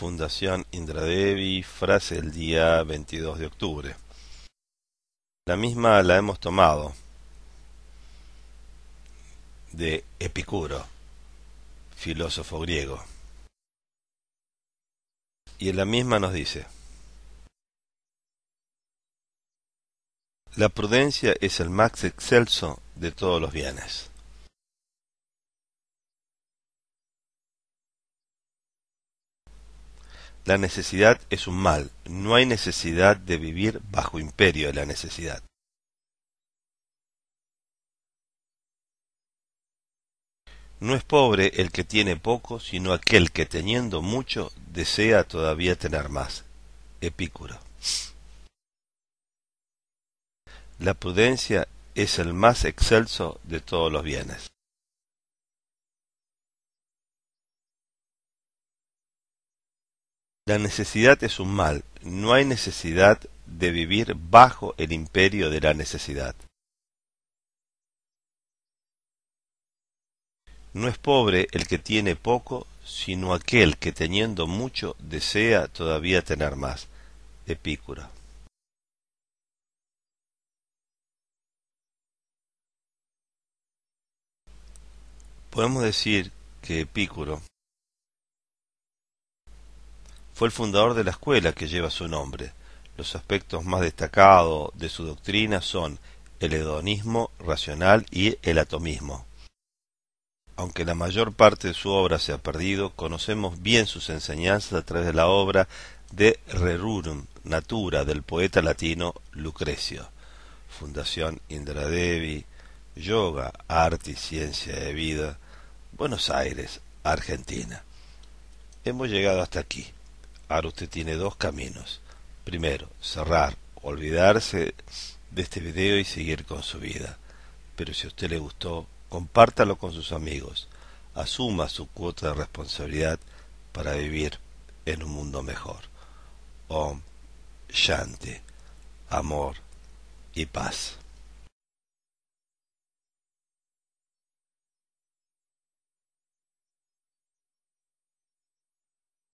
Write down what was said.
Fundación Indradevi, frase del día 22 de octubre. La misma la hemos tomado de Epicuro, filósofo griego. Y en la misma nos dice, La prudencia es el max excelso de todos los bienes. La necesidad es un mal, no hay necesidad de vivir bajo imperio de la necesidad. No es pobre el que tiene poco, sino aquel que teniendo mucho desea todavía tener más. Epícuro. La prudencia es el más excelso de todos los bienes. La necesidad es un mal. No hay necesidad de vivir bajo el imperio de la necesidad. No es pobre el que tiene poco, sino aquel que teniendo mucho desea todavía tener más. Epícura. Podemos decir que Epícuro fue el fundador de la escuela que lleva su nombre. Los aspectos más destacados de su doctrina son el hedonismo racional y el atomismo. Aunque la mayor parte de su obra se ha perdido, conocemos bien sus enseñanzas a través de la obra de Rerum Natura del poeta latino Lucrecio. Fundación Indra Devi, Yoga, Arte y Ciencia de Vida, Buenos Aires, Argentina. Hemos llegado hasta aquí. Ahora usted tiene dos caminos. Primero, cerrar, olvidarse de este video y seguir con su vida. Pero si a usted le gustó, compártalo con sus amigos. Asuma su cuota de responsabilidad para vivir en un mundo mejor. Om Shanti, amor y paz.